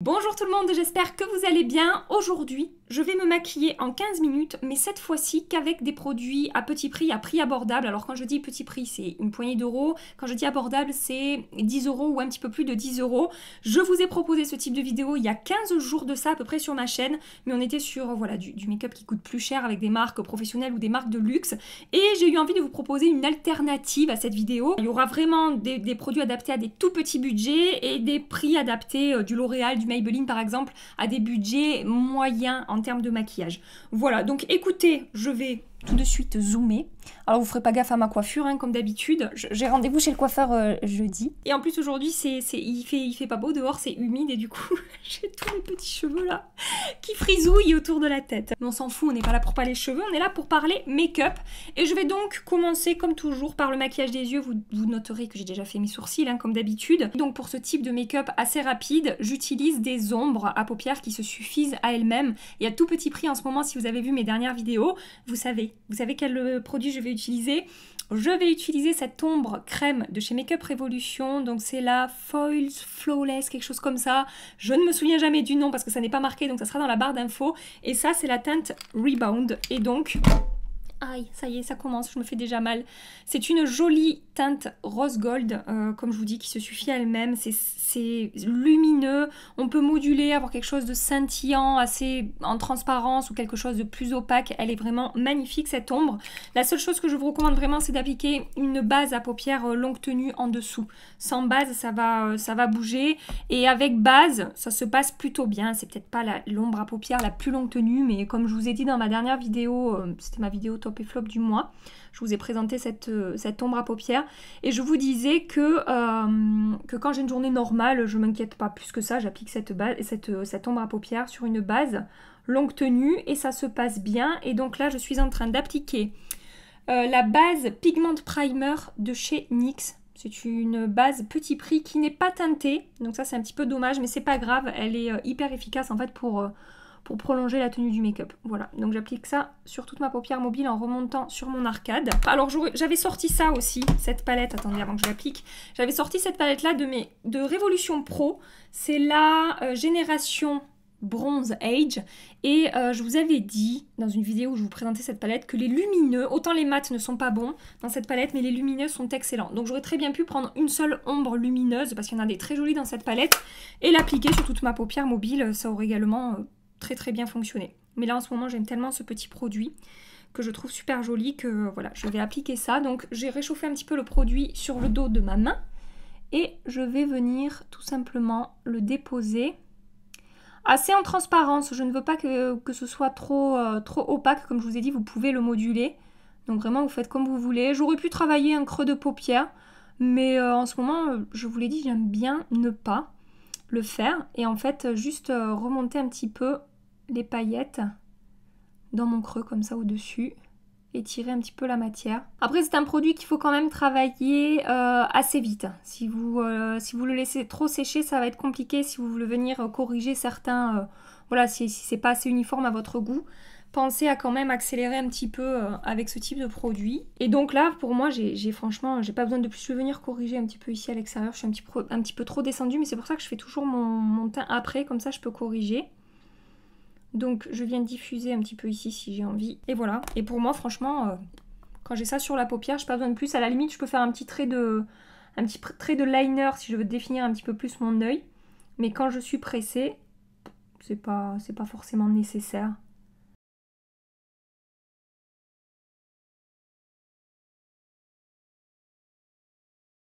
Bonjour tout le monde, j'espère que vous allez bien. Aujourd'hui, je vais me maquiller en 15 minutes, mais cette fois-ci qu'avec des produits à petit prix, à prix abordable. Alors quand je dis petit prix, c'est une poignée d'euros. Quand je dis abordable, c'est 10 euros ou un petit peu plus de 10 euros. Je vous ai proposé ce type de vidéo il y a 15 jours de ça à peu près sur ma chaîne, mais on était sur voilà du, make-up qui coûte plus cher avec des marques professionnelles ou des marques de luxe. Et j'ai eu envie de vous proposer une alternative à cette vidéo. Il y aura vraiment des, produits adaptés à des tout petits budgets et des prix adaptés euh, du L'Oréal, du Maybelline par exemple a des budgets moyens en termes de maquillage. Voilà, donc écoutez, je vais tout de suite zoomer alors ah, vous ferez pas gaffe à ma coiffure, hein, comme d'habitude. J'ai rendez-vous chez le coiffeur euh, jeudi. Et en plus aujourd'hui, c'est, il, fait, il fait pas beau dehors, c'est humide et du coup, j'ai tous mes petits cheveux là qui frisouillent autour de la tête. Mais on s'en fout, on n'est pas là pour parler cheveux, on est là pour parler make-up. Et je vais donc commencer comme toujours par le maquillage des yeux. Vous, noterez que j'ai déjà fait mes sourcils, hein, comme d'habitude. Donc pour ce type de make-up assez rapide, j'utilise des ombres à paupières qui se suffisent à elles-mêmes. Et à tout petit prix en ce moment, si vous avez vu mes dernières vidéos, vous savez, vous savez quel euh, produit je vais utiliser je vais utiliser cette ombre crème de chez Makeup Revolution, donc c'est la Foils Flawless, quelque chose comme ça. Je ne me souviens jamais du nom parce que ça n'est pas marqué, donc ça sera dans la barre d'infos. Et ça, c'est la teinte Rebound. Et donc, Aïe, ça y est, ça commence, je me fais déjà mal. C'est une jolie teinte rose gold, euh, comme je vous dis, qui se suffit à elle-même. C'est lumineux, on peut moduler, avoir quelque chose de scintillant, assez en transparence ou quelque chose de plus opaque. Elle est vraiment magnifique cette ombre. La seule chose que je vous recommande vraiment, c'est d'appliquer une base à paupières euh, longue tenue en dessous. Sans base, ça va, euh, ça va bouger. Et avec base, ça se passe plutôt bien. C'est peut-être pas l'ombre à paupières la plus longue tenue, mais comme je vous ai dit dans ma dernière vidéo, c'était ma vidéo et flop du mois. Je vous ai présenté cette, euh, cette ombre à paupières. Et je vous disais euh, que, quand j'ai une journée normale, je m'inquiète pas plus que ça. J'applique cette, base, cette, euh, cette ombre à paupières sur une base longue tenue et ça se passe bien. Et donc là, je suis en train d'appliquer la base Pigment Primer de chez NYX. C'est une base petit prix qui n'est pas teintée. Donc ça, c'est un petit peu dommage, mais c'est pas grave. Elle est hyper efficace en fait pour pour prolonger la tenue du make-up. Voilà, donc j'applique ça sur toute ma paupière mobile en remontant sur mon arcade. Alors j'avais sorti ça aussi, cette palette, attendez avant que je l'applique, j'avais sorti cette palette là de mes de Révolution Pro, c'est la euh, génération Bronze Age. Et euh, je vous avais dit dans une vidéo où je vous présentais cette palette que les lumineux, autant les mats ne sont pas bons dans cette palette, mais les lumineux sont excellents. Donc j'aurais très bien pu prendre une seule ombre lumineuse parce qu'il y en a des très jolies dans cette palette et l'appliquer sur toute ma paupière mobile. Ça aurait également euh, très très bien fonctionné. Mais là en ce moment j'aime tellement ce petit produit que je trouve super joli que euh, voilà je vais appliquer ça. Donc j'ai réchauffé un petit peu le produit sur le dos de ma main et je vais venir tout simplement le déposer assez en transparence. Je ne veux pas que, ce soit trop, euh, trop opaque comme je vous ai dit vous pouvez le moduler. Donc vraiment vous faites comme vous voulez. J'aurais pu travailler un creux de paupière mais euh, en ce moment je vous l'ai dit j'aime bien ne pas le faire et en fait juste remonter un petit peu les paillettes dans mon creux comme ça au-dessus et tirer un petit peu la matière. Après c'est un produit qu'il faut quand même travailler euh, assez vite. Si vous, euh, si vous le laissez trop sécher ça va être compliqué si vous voulez venir euh, corriger certains, voilà si, c'est pas assez uniforme à votre goût. Pensez à quand même accélérer un petit peu avec ce type de produit. Et donc là, pour moi, j'ai franchement, j'ai pas besoin de plus. Je venir corriger un petit peu ici à l'extérieur. Je suis un petit, un petit peu trop descendue, mais c'est pour ça que je fais toujours mon, mon teint après, comme ça je peux corriger. Donc je viens diffuser un petit peu ici si j'ai envie. Et voilà. Et pour moi, franchement, euh, quand j'ai ça sur la paupière, je pas besoin de plus. À la limite, je peux faire un petit trait de, un petit trait de liner si je veux définir un petit peu plus mon œil. Mais quand je suis pressée, c'est pas, pas forcément nécessaire.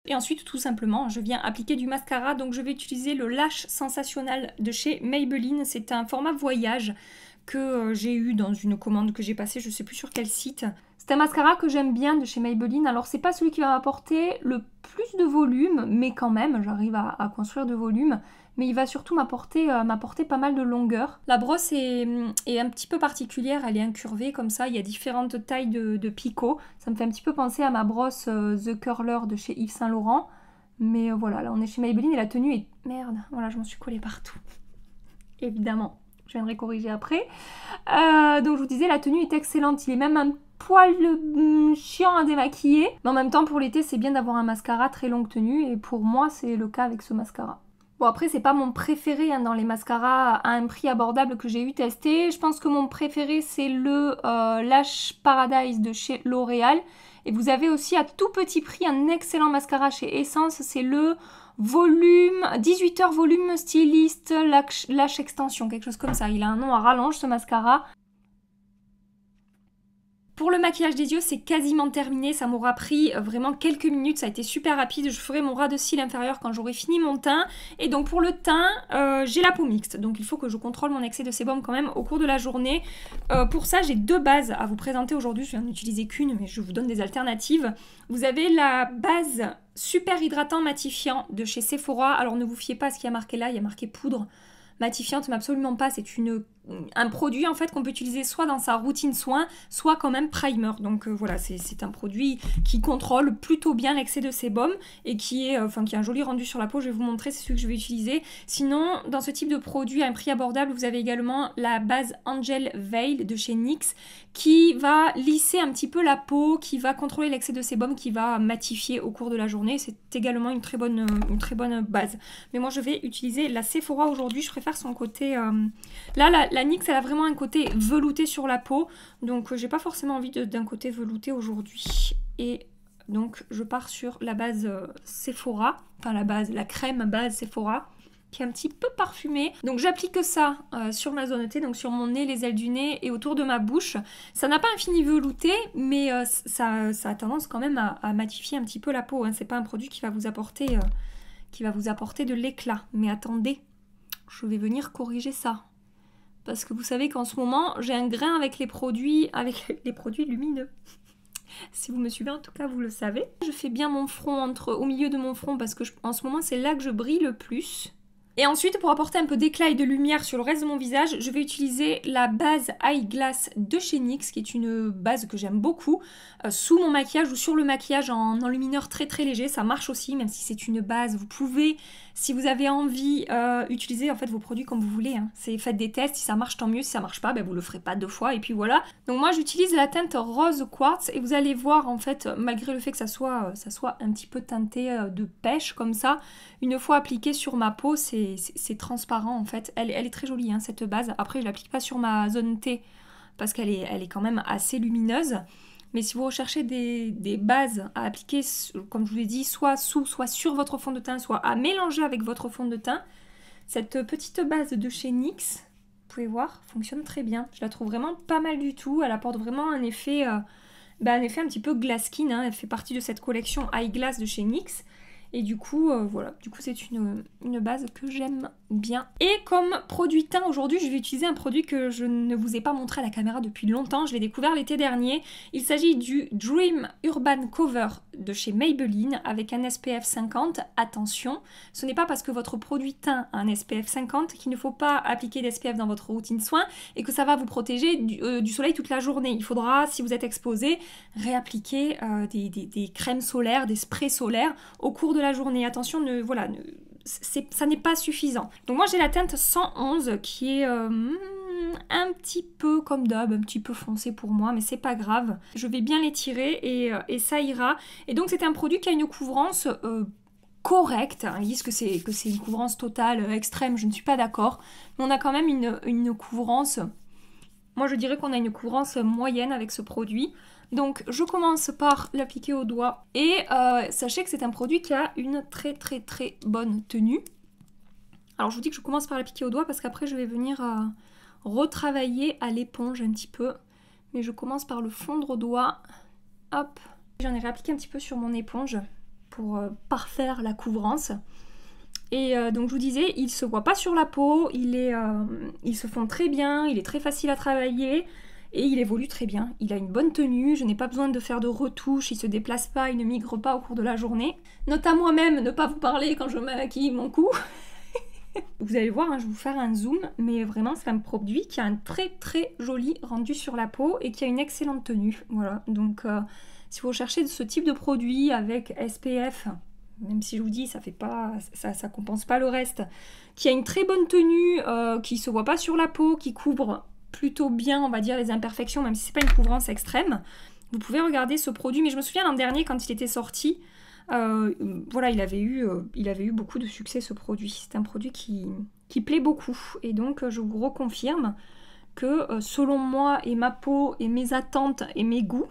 Et ensuite, tout simplement, je viens appliquer du mascara, donc je vais utiliser le Lash Sensational de chez Maybelline. C'est un format voyage que euh, j'ai eu dans une commande que j'ai passée, je ne sais plus sur quel site. C'est un mascara que j'aime bien de chez Maybelline. Alors c'est pas celui qui va m'apporter le plus de volume, mais quand même, j'arrive à, construire de volume. Mais il va surtout m'apporter euh, pas mal de longueur. La brosse mm, est, un petit peu particulière, elle est incurvée comme ça. Il y a différentes tailles de, picots. Ça me fait un petit peu penser à ma brosse euh, The Curler de chez Yves Saint Laurent. Mais euh, voilà, là on est chez Maybelline et la tenue est... Merde, voilà, je m'en suis collée partout. Évidemment je viendrai corriger après. donc je vous disais, la tenue est excellente. Il est même un poil hum, chiant à démaquiller. Mais en même temps, pour l'été, c'est bien d'avoir un mascara très longue tenue. Et pour moi, c'est le cas avec ce mascara. Bon après c'est pas mon préféré hein, dans les mascaras à un prix abordable que j'ai eu testé. Je pense que mon préféré c'est le euh, Lash Paradise de chez L'Oréal. Et vous avez aussi à tout petit prix un excellent mascara chez Essence, c'est le volume 18 heures volume styliste lash extension, quelque chose comme ça. Il a un nom à rallonge ce mascara pour le maquillage des yeux, c'est quasiment terminé. Ça m'aura pris euh, vraiment quelques minutes. Ça a été super rapide. Je ferai mon ras de cils inférieur quand j'aurai fini mon teint. Et donc pour le teint, euh, j'ai la peau mixte. Donc il faut que je contrôle mon excès de sébum quand même au cours de la journée. Euh, pour ça, j'ai deux bases à vous présenter aujourd'hui. Je n'en d'utiliser qu'une, mais je vous donne des alternatives. Vous avez la base super hydratant matifiant de chez Sephora. Alors ne vous fiez pas à ce qu'il y a marqué là. Il y a marqué poudre matifiante, mais absolument pas. C'est une un produit en fait qu'on peut utiliser soit dans sa routine soin, soit quand même primer. Donc euh, voilà, c'est un produit qui contrôle plutôt bien l'excès de sébum et qui est, euh, enfin, qui a un joli rendu sur la peau. Je vais vous montrer, c'est celui que je vais utiliser. Sinon, dans ce type de produit à un prix abordable, vous avez également la base Angel Veil de chez NYX qui va lisser un petit peu la peau, qui va contrôler l'excès de sébum, qui va matifier au cours de la journée. C'est également une très, bonne, euh, une très bonne base. Mais moi, je vais utiliser la Sephora aujourd'hui. Je préfère son côté... Là, la NYX, elle a vraiment un côté velouté sur la peau. Donc, euh, j'ai pas forcément envie d'un côté velouté aujourd'hui. Et donc, je pars sur la base euh, Sephora. Enfin, la base, la crème base Sephora qui est un petit peu parfumée. Donc j'applique ça euh, sur ma zone T, donc sur mon nez, les ailes du nez et autour de ma bouche. Ça n'a pas un fini velouté, mais ça, a tendance quand même à, matifier un petit peu la peau. Ce hein. C'est pas un produit qui va vous apporter, qui va vous apporter de l'éclat. Mais attendez, je vais venir corriger ça. Parce que vous savez qu'en ce moment, j'ai un grain avec les produits, avec les produits lumineux. si vous me suivez, en tout cas, vous le savez. Je fais bien mon front entre, au milieu de mon front parce que en ce moment, c'est là que je brille le plus. Et ensuite, pour apporter un peu d'éclat et de lumière sur le reste de mon visage, je vais utiliser la base Eye Glass de chez NYX, qui est une base que j'aime beaucoup, euh, sous mon maquillage ou sur le maquillage en enlumineur très très léger. Ça marche aussi, même si c'est une base, vous pouvez si vous avez envie, d'utiliser euh, en fait vos produits comme vous voulez. Hein. faites des tests, si ça marche tant mieux, si ça marche pas, ben vous le ferez pas deux fois et puis voilà. Donc moi j'utilise la teinte rose quartz et vous allez voir en fait, malgré le fait que ça soit, euh, ça soit un petit peu teinté euh, de pêche comme ça, une fois appliqué sur ma peau, c'est transparent en fait. Elle, est très jolie hein, cette base. Après je l'applique pas sur ma zone T parce qu'elle est, elle est quand même assez lumineuse. Mais si vous recherchez des, bases à appliquer, comme je vous l'ai dit, soit sous, soit sur votre fond de teint, soit à mélanger avec votre fond de teint, cette petite base de chez NYX, vous pouvez voir, fonctionne très bien. Je la trouve vraiment pas mal du tout. Elle apporte vraiment un effet, euh, bah, un, effet un petit peu glass hein. Elle fait partie de cette collection Eye Glass de chez NYX. Et du coup, euh, voilà, du coup c'est une, une base que j'aime bien. Et comme produit teint aujourd'hui, je vais utiliser un produit que je ne vous ai pas montré à la caméra depuis longtemps. Je l'ai découvert l'été dernier. Il s'agit du Dream Urban Cover de chez Maybelline avec un SPF 50. Attention, ce n'est pas parce que votre produit teint a un SPF 50 qu'il ne faut pas appliquer d'SPF dans votre routine soin et que ça va vous protéger euh, du, soleil toute la journée. Il faudra, si vous êtes exposé, réappliquer euh, des, des, crèmes solaires, des sprays solaires au cours de la journée. Attention, ne, voilà, ne, ça n'est pas suffisant. Donc moi j'ai la teinte 111 qui est euh, hmm, un petit peu comme d'hab, un petit peu foncé pour moi, mais c'est pas grave. Je vais bien l'étirer et, euh, et, ça ira. Et donc c'est un produit qui a une couvrance euh, correcte. Hein, ils disent que c'est, que c'est une couvrance totale extrême, je ne suis pas d'accord. Mais on a quand même une, une couvrance... Moi je dirais qu'on a une couvrance moyenne avec ce produit. Donc je commence par l'appliquer au doigt et euh, sachez que c'est un produit qui a une très très très bonne tenue. Alors je vous dis que je commence par l'appliquer au doigt parce qu'après je vais venir euh, retravailler à l'éponge un petit peu. Mais je commence par le fondre au doigt. Hop, j'en ai réappliqué un petit peu sur mon éponge pour euh, parfaire la couvrance. Et donc je vous disais, il se voit pas sur la peau, il, il se fond très bien, il est très facile à travailler et il évolue très bien. Il a une bonne tenue, je n'ai pas besoin de faire de retouches, il se déplace pas, il ne migre pas au cours de la journée. Note à moi-même ne pas vous parler quand je maquille mon cou. vous allez voir, hein, je vais vous faire un zoom, mais vraiment c'est un produit qui a un très très joli rendu sur la peau et qui a une excellente tenue. Voilà, donc euh, si vous cherchez ce type de produit avec SPF, même si je vous dis ça fait pas ça, compense pas le reste qui a une très bonne tenue Qui euh, qui se voit pas sur la peau qui couvre plutôt bien, on va dire, les imperfections, même si c'est pas une couvrance extrême. Vous pouvez regarder ce produit, mais je me souviens l'an dernier quand il était sorti, euh, voilà, il avait, eu, euh, il avait eu beaucoup de succès ce produit. C'est un produit qui, qui, plaît beaucoup. Et donc, je vous reconfirme que euh, selon moi et ma peau et mes attentes et mes goûts,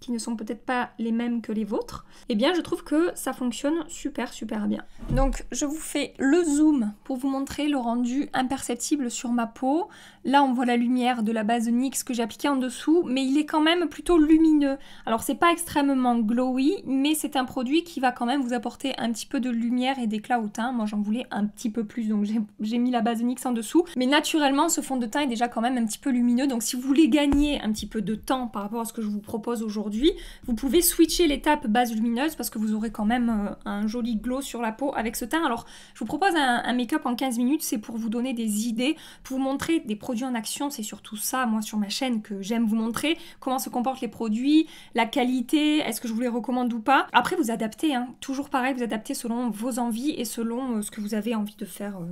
qui ne sont peut-être pas les mêmes que les vôtres, et eh bien je trouve que ça fonctionne super super bien. Donc je vous fais le zoom pour vous montrer le rendu imperceptible sur ma peau. Là on voit la lumière de la base NYX que j'ai appliquée en dessous, mais il est quand même plutôt lumineux. Alors c'est pas extrêmement glowy, mais c'est un produit qui va quand même vous apporter un petit peu de lumière et d'éclat au teint. Moi j'en voulais un petit peu plus, donc j'ai mis la base NYX en dessous. Mais naturellement ce fond de teint est déjà quand même un petit peu lumineux, donc si vous voulez gagner un petit peu de temps par rapport à ce que je vous propose aujourd'hui, vous pouvez switcher l'étape base lumineuse parce que vous aurez quand même euh, un joli glow sur la peau avec ce teint. Alors, je vous propose un, make-up en 15 minutes, c'est pour vous donner des idées, pour vous montrer des produits en action. C'est surtout ça, moi, sur ma chaîne, que j'aime vous montrer comment se comportent les produits, la qualité, est-ce que je vous les recommande ou pas. Après, vous adaptez, hein. toujours pareil, vous adaptez selon vos envies et selon euh, ce que vous avez envie de faire euh,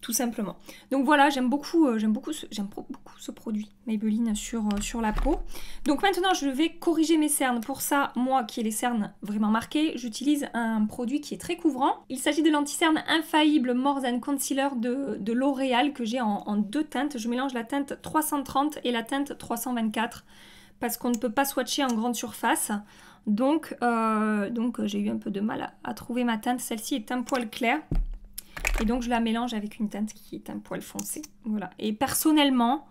tout simplement. Donc voilà, j'aime beaucoup, euh, j'aime beaucoup, j'aime beaucoup ce produit Maybelline sur, euh, sur la peau. Donc maintenant, je vais corriger mes cernes. Pour ça, moi qui ai les cernes vraiment marquées, j'utilise un produit qui est très couvrant. Il s'agit de l'anti-cerne infaillible More Than Concealer de, L'Oréal que j'ai en, deux teintes. Je mélange la teinte 330 et la teinte 324 parce qu'on ne peut pas swatcher en grande surface. Donc, euh, donc j'ai eu un peu de mal à, à trouver ma teinte. Celle-ci est un poil clair. Et donc, je la mélange avec une teinte qui est un poil foncé. Voilà. Et personnellement,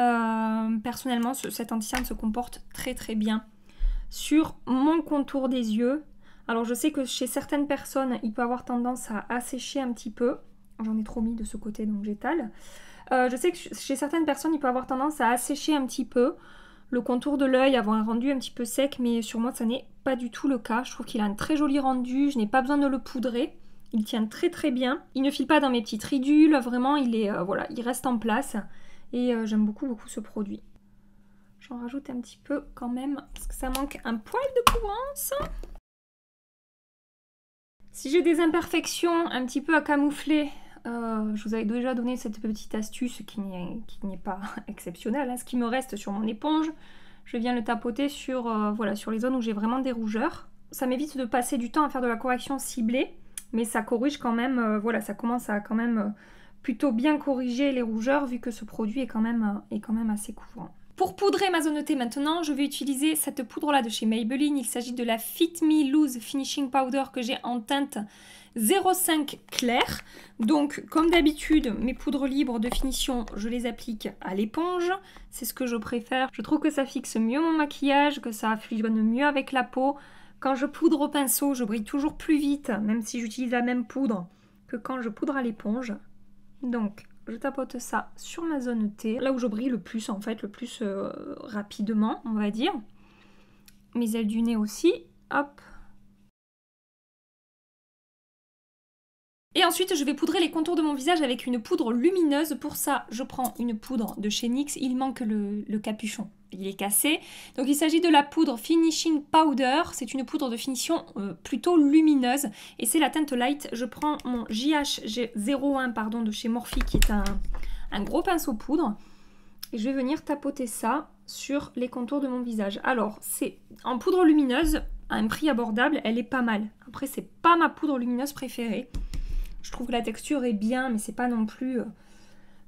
euh, personnellement ce, anti se comporte très très bien sur mon contour des yeux. Alors, je sais que chez certaines personnes, il peut avoir tendance à assécher un petit peu. J'en ai trop mis de ce côté, donc j'étale. Euh, je sais que chez certaines personnes, il peut avoir tendance à assécher un petit peu le contour de l'œil, avoir un rendu un petit peu sec, mais sur moi, ça n'est pas du tout le cas. Je trouve qu'il a un très joli rendu, je n'ai pas besoin de le poudrer. Il tient très très bien. Il ne file pas dans mes petites ridules. Vraiment, il est euh, voilà, il reste en place. Et euh, j'aime beaucoup beaucoup ce produit. J'en rajoute un petit peu quand même parce que ça manque un poil de couvrance. Si j'ai des imperfections un petit peu à camoufler, euh, je vous avais déjà donné cette petite astuce qui n'est pas exceptionnelle. Hein, ce qui me reste sur mon éponge, je viens le tapoter sur, sur les zones où j'ai vraiment des rougeurs. Ça m'évite de passer du temps à faire de la correction ciblée mais ça corrige quand même, euh, voilà, ça commence à quand même euh, plutôt bien corriger les rougeurs vu que ce produit est quand même, euh, est quand même assez couvrant. Pour poudrer ma zone maintenant, je vais utiliser cette poudre là de chez Maybelline. Il s'agit de la Fit Me Loose Finishing Powder que j'ai en teinte 05 clair. Donc comme d'habitude, mes poudres libres de finition, je les applique à l'éponge. C'est ce que je préfère. Je trouve que ça fixe mieux mon maquillage, que ça fusionne mieux avec la peau. Quand je poudre au pinceau, je brille toujours plus vite, même si j'utilise la même poudre que quand je poudre à l'éponge. Donc, je tapote ça sur ma zone T, là où je brille le plus en fait, le plus euh, rapidement, on va dire. Mes ailes du nez aussi, hop. Et ensuite, je vais poudrer les contours de mon visage avec une poudre lumineuse. Pour ça, je prends une poudre de chez NYX, il manque le capuchon il est cassé. Donc il s'agit de la poudre Finishing Powder, c'est une poudre de finition euh, plutôt lumineuse et c'est la teinte light. Je prends mon JH01 pardon, de chez Morphe qui est un, gros pinceau poudre et je vais venir tapoter ça sur les contours de mon visage. Alors c'est en poudre lumineuse, à un prix abordable, elle est pas mal. Après c'est pas ma poudre lumineuse préférée. Je trouve que la texture est bien mais c'est pas non plus... Euh,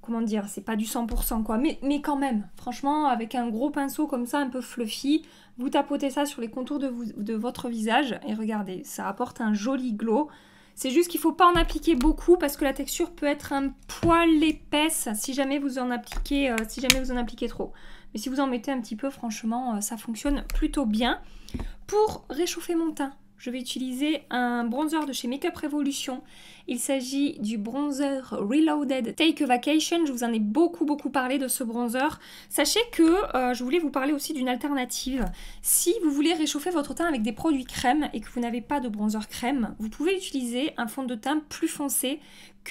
comment dire, c'est pas du 100% quoi, mais, mais quand même, franchement, avec un gros pinceau comme ça, un peu fluffy, vous tapotez ça sur les contours de, vous, de votre visage et regardez, ça apporte un joli glow. C'est juste qu'il faut pas en appliquer beaucoup parce que la texture peut être un poil épaisse si jamais vous en appliquez, euh, si jamais vous en appliquez trop. Mais si vous en mettez un petit peu, franchement, euh, ça fonctionne plutôt bien. Pour réchauffer mon teint, je vais utiliser un bronzer de chez Makeup Revolution. Il s'agit du bronzer Reloaded Take a Vacation. Je vous en ai beaucoup beaucoup parlé de ce bronzer. Sachez que euh, je voulais vous parler aussi d'une alternative. Si vous voulez réchauffer votre teint avec des produits crème et que vous n'avez pas de bronzer crème, vous pouvez utiliser un fond de teint plus foncé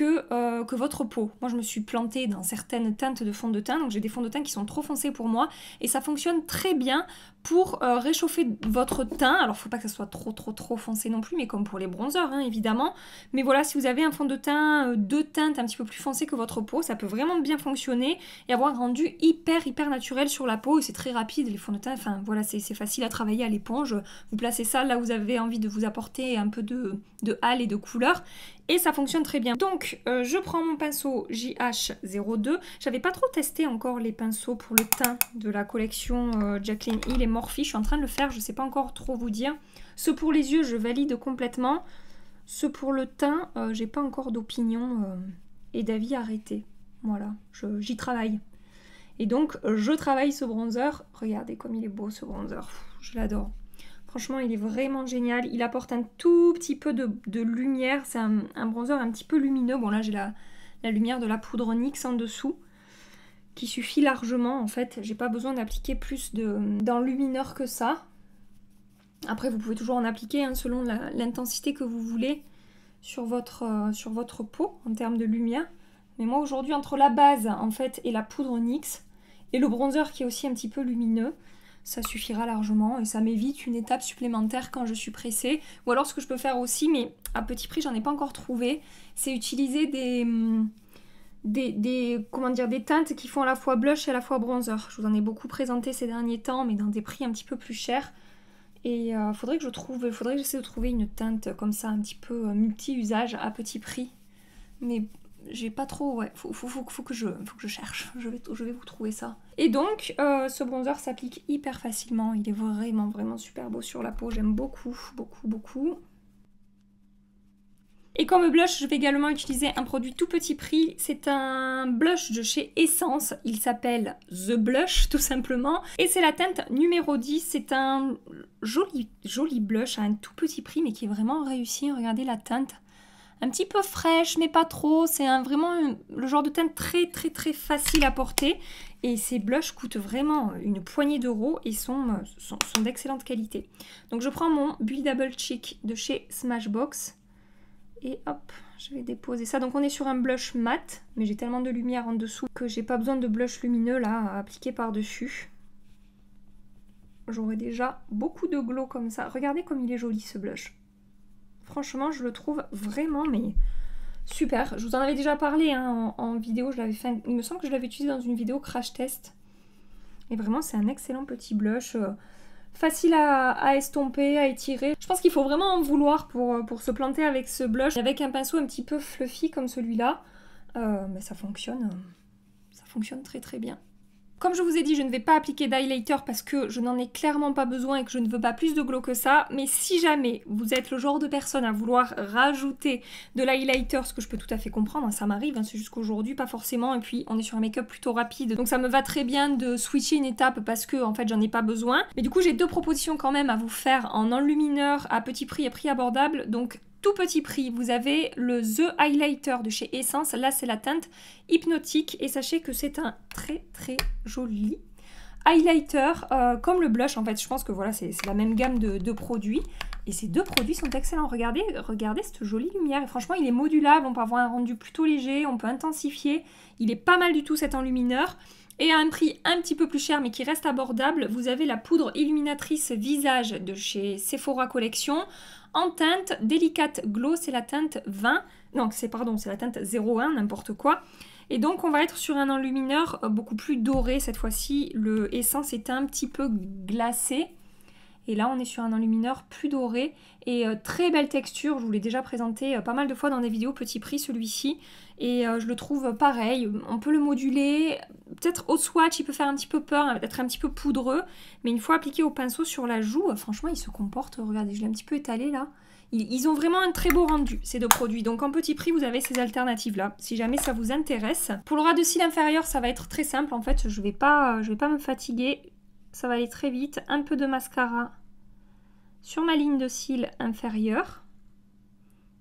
euh, que, votre peau. Moi, je me suis plantée dans certaines teintes de fond de teint, donc j'ai des fonds de teint qui sont trop foncés pour moi, et ça fonctionne très bien pour euh, réchauffer votre teint. Alors, il faut pas que ça soit trop, trop, trop foncé non plus, mais comme pour les bronzeurs hein, évidemment. Mais voilà, si vous avez un fond de teint, de euh, deux teintes un petit peu plus foncé que votre peau, ça peut vraiment bien fonctionner et avoir un rendu hyper, hyper naturel sur la peau. et C'est très rapide, les fonds de teint, enfin voilà, c'est facile à travailler à l'éponge. Vous placez ça là où vous avez envie de vous apporter un peu de, de et de couleur, et ça fonctionne très bien. Donc euh, je prends mon pinceau JH02. J'avais pas trop testé encore les pinceaux pour le teint de la collection euh, Jacqueline Hill et Morphe. Je suis en train de le faire, je sais pas encore trop vous dire. Ce pour les yeux, je valide complètement. Ce pour le teint, euh, j'ai pas encore d'opinion et d'avis arrêté. Voilà, j'y travaille. Et donc je travaille ce bronzer. Regardez comme il est beau ce bronzer. je l'adore. Franchement, il est vraiment génial. Il apporte un tout petit peu de, lumière. C'est un, bronzer un petit peu lumineux. Bon, là, j'ai la, lumière de la poudre NYX en dessous qui suffit largement en fait. J'ai pas besoin d'appliquer plus d'enlumineur que ça. Après, vous pouvez toujours en appliquer hein, selon l'intensité que vous voulez sur votre, euh, sur votre peau en termes de lumière. Mais moi aujourd'hui, entre la base en fait et la poudre NYX et le bronzer qui est aussi un petit peu lumineux, ça suffira largement et ça m'évite une étape supplémentaire quand je suis pressée. Ou alors ce que je peux faire aussi, mais à petit prix j'en ai pas encore trouvé, c'est utiliser mm, des, des, comment dire, des teintes qui font à la fois blush et à la fois bronzer. Je vous en ai beaucoup présenté ces derniers temps, mais dans des prix un petit peu plus chers. Et il euh, faudrait que je trouve, faudrait que j'essaie de trouver une teinte comme ça, un petit peu euh, multi-usage à petit prix. Mais j'ai pas trop, ouais, faut, que je, que je cherche, je vais, je vais vous trouver ça. Et donc, euh, ce bronzer s'applique hyper facilement, il est vraiment, vraiment super beau sur la peau, j'aime beaucoup, beaucoup, beaucoup. Et comme blush, je vais également utiliser un produit tout petit prix. C'est un blush de chez Essence. Il s'appelle The Blush, tout simplement. Et c'est la teinte numéro 10. C'est un joli, joli blush à un tout petit prix, mais qui est vraiment réussi. Regardez la teinte un petit peu fraîche, mais pas trop. C'est vraiment le genre de teinte très très très facile à porter. Et ces blushs coûtent vraiment une poignée d'euros et sont, euh, sont, d'excellente qualité. Donc je prends mon Double Cheek de chez Smashbox. Et hop, je vais déposer ça. Donc on est sur un blush mat, mais j'ai tellement de lumière en dessous que j'ai pas besoin de blush lumineux là à appliquer par-dessus. J'aurais déjà beaucoup de glow comme ça. Regardez comme il est joli ce blush. Franchement, je le trouve vraiment mais super. Je vous en avais déjà parlé hein, en, vidéo. Je l'avais fait. Il me semble que je l'avais utilisé dans une vidéo crash test. Et vraiment, c'est un excellent petit blush. Euh, facile à, estomper, à étirer. Je pense qu'il faut vraiment en vouloir pour, euh, pour se planter avec ce blush. Avec un pinceau un petit peu fluffy comme celui-là, euh, mais ça fonctionne. Ça fonctionne très très bien. Comme je vous ai dit, je ne vais pas appliquer d'highlighter parce que je n'en ai clairement pas besoin et que je ne veux pas plus de glow que ça. Mais si jamais vous êtes le genre de personne à vouloir rajouter de l'highlighter, ce que je peux tout à fait comprendre, hein, ça m'arrive, hein, c'est jusqu'aujourd'hui, pas forcément. Et puis on est sur un make-up plutôt rapide, donc ça me va très bien de switcher une étape parce que en fait j'en ai pas besoin. Mais du coup j'ai deux propositions quand même à vous faire en enlumineur à petit prix et prix abordable. Donc tout petit prix, vous avez le The Highlighter de chez Essence. Là, c'est la teinte hypnotique et sachez que c'est un très très joli highlighter euh, comme le blush. En fait, je pense que voilà, c'est la même gamme de, de, produits. Et ces deux produits sont excellents. Regardez, regardez cette jolie lumière. Et franchement, il est modulable. On peut avoir un rendu plutôt léger. On peut intensifier. Il est pas mal du tout cet enlumineur. Et à un prix un petit peu plus cher, mais qui reste abordable, vous avez la poudre illuminatrice visage de chez Sephora Collection. En teinte délicate glow, c'est la teinte 20. Non, c'est pardon, c'est la teinte 01, n'importe quoi. Et donc on va être sur un enlumineur euh, beaucoup plus doré cette fois-ci. Le essence est un petit peu glacé. Et là, on est sur un enlumineur plus doré et euh, très belle texture. Je vous l'ai déjà présenté euh, pas mal de fois dans des vidéos, petit prix celui-ci et euh, je le trouve pareil, on peut le moduler, peut-être au swatch il peut faire un petit peu peur, hein, être un petit peu poudreux, mais une fois appliqué au pinceau sur la joue, franchement il se comporte, regardez je l'ai un petit peu étalé là, ils, ont vraiment un très beau rendu, ces deux produits. Donc en petit prix, vous avez ces alternatives-là, si jamais ça vous intéresse. Pour le ras de cils inférieur, ça va être très simple. En fait, je ne vais, pas, euh, vais pas me fatiguer. Ça va aller très vite. Un peu de mascara sur ma ligne de cils inférieur.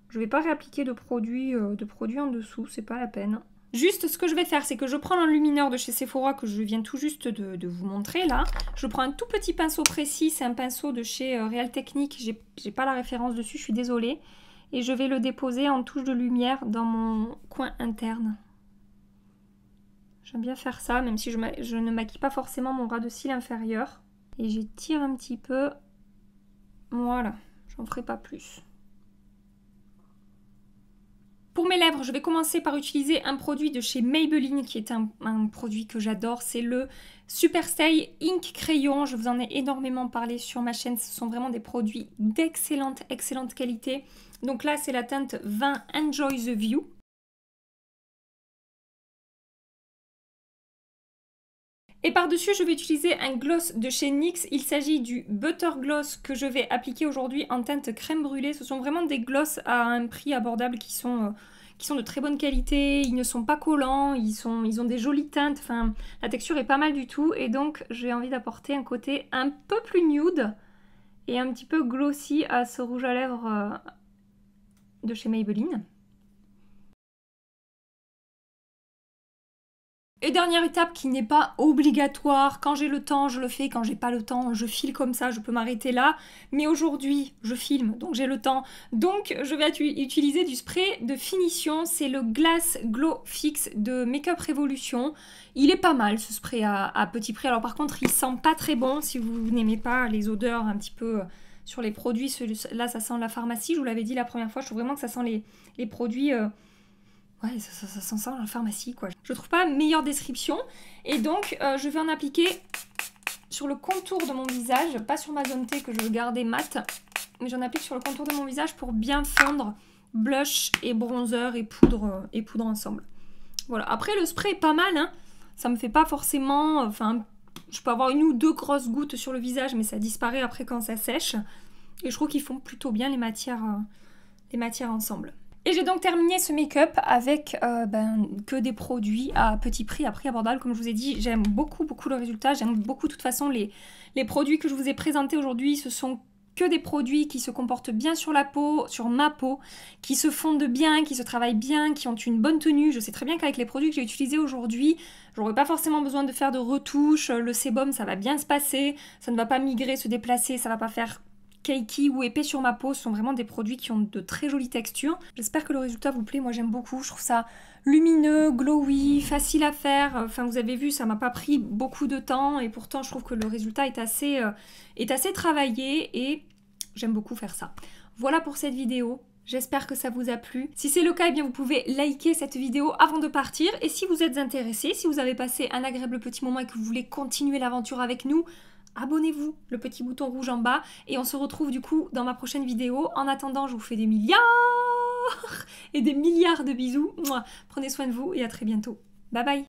Je vais pas réappliquer de produits, euh, de en dessous, c'est pas la peine. Juste, ce que je vais faire, c'est que je prends l'enlumineur de chez Sephora que je viens tout juste de, vous montrer là. Je prends un tout petit pinceau précis, c'est un pinceau de chez euh, Real Technique, j'ai pas la référence dessus, je suis désolée. Et je vais le déposer en touche de lumière dans mon coin interne. J'aime bien faire ça, même si je, je ne maquille pas forcément mon ras de cils inférieur. Et j'étire un petit peu. Voilà, j'en ferai pas plus. Pour mes lèvres, je vais commencer par utiliser un produit de chez Maybelline qui est un, produit que j'adore, c'est le Super Ink Crayon. Je vous en ai énormément parlé sur ma chaîne, ce sont vraiment des produits d'excellente, excellente qualité. Donc là, c'est la teinte 20 Enjoy the View. Et par-dessus, je vais utiliser un gloss de chez NYX. Il s'agit du Butter Gloss que je vais appliquer aujourd'hui en teinte crème brûlée. Ce sont vraiment des glosses à un prix abordable qui sont... Euh, qui sont de très bonne qualité, ils ne sont pas collants, ils, ils ont des jolies teintes, enfin la texture est pas mal du tout et donc j'ai envie d'apporter un côté un peu plus nude et un petit peu glossy à ce rouge à lèvres euh, de chez Maybelline. Et dernière étape qui n'est pas obligatoire, quand j'ai le temps je le fais, quand j'ai pas le temps je file comme ça, je peux m'arrêter là, mais aujourd'hui je filme donc j'ai le temps. Donc je vais utiliser du spray de finition, c'est le Glass Glow Fix de Makeup Revolution. Il est pas mal ce spray à, petit prix, alors par contre il sent pas très bon si vous n'aimez pas les odeurs un petit peu euh, sur les produits, là ça sent la pharmacie, je vous l'avais dit la première fois, je trouve vraiment que ça sent les, produits... Euh, Ouais, ça, ça, sort sent la pharmacie, quoi. Je trouve pas meilleure description. Et donc, euh, je vais en appliquer sur le contour de mon visage, pas sur ma zone T que je veux garder mate, mais j'en applique sur le contour de mon visage pour bien fondre blush et bronzer et poudre, euh, et poudre ensemble. Voilà. Après, le spray est pas mal, hein. Ça me fait pas forcément... Euh, enfin, je peux avoir une ou deux grosses gouttes sur le visage, mais ça disparaît après quand ça sèche. Et je trouve qu'ils font plutôt bien les matières, les matières ensemble. Et j'ai donc terminé ce make-up avec euh, ben, que des produits à petit prix, à prix abordable. Comme je vous ai dit, j'aime beaucoup, beaucoup le résultat. J'aime beaucoup, de toute façon, les, les produits que je vous ai présentés aujourd'hui. Ce sont que des produits qui se comportent bien sur la peau, sur ma peau, qui se fondent bien, qui se travaillent bien, qui ont une bonne tenue. Je sais très bien qu'avec les produits que j'ai utilisés aujourd'hui, j'aurais pas forcément besoin de faire de retouches. Le sébum, ça va bien se passer, ça ne va pas migrer, se déplacer, ça ne va pas faire cakey ou épais sur ma peau sont vraiment des produits qui ont de très jolies textures. J'espère que le résultat vous plaît, moi j'aime beaucoup, je trouve ça lumineux, glowy, facile à faire. Enfin vous avez vu, ça m'a pas pris beaucoup de temps et pourtant je trouve que le résultat est assez, euh, est assez travaillé et j'aime beaucoup faire ça. Voilà pour cette vidéo. J'espère que ça vous a plu. Si c'est le cas, eh bien vous pouvez liker cette vidéo avant de partir. Et si vous êtes intéressé, si vous avez passé un agréable petit moment et que vous voulez continuer l'aventure avec nous, abonnez-vous, le petit bouton rouge en bas, et on se retrouve du coup dans ma prochaine vidéo. En attendant, je vous fais des milliards et des milliards de bisous. Prenez soin de vous et à très bientôt. Bye bye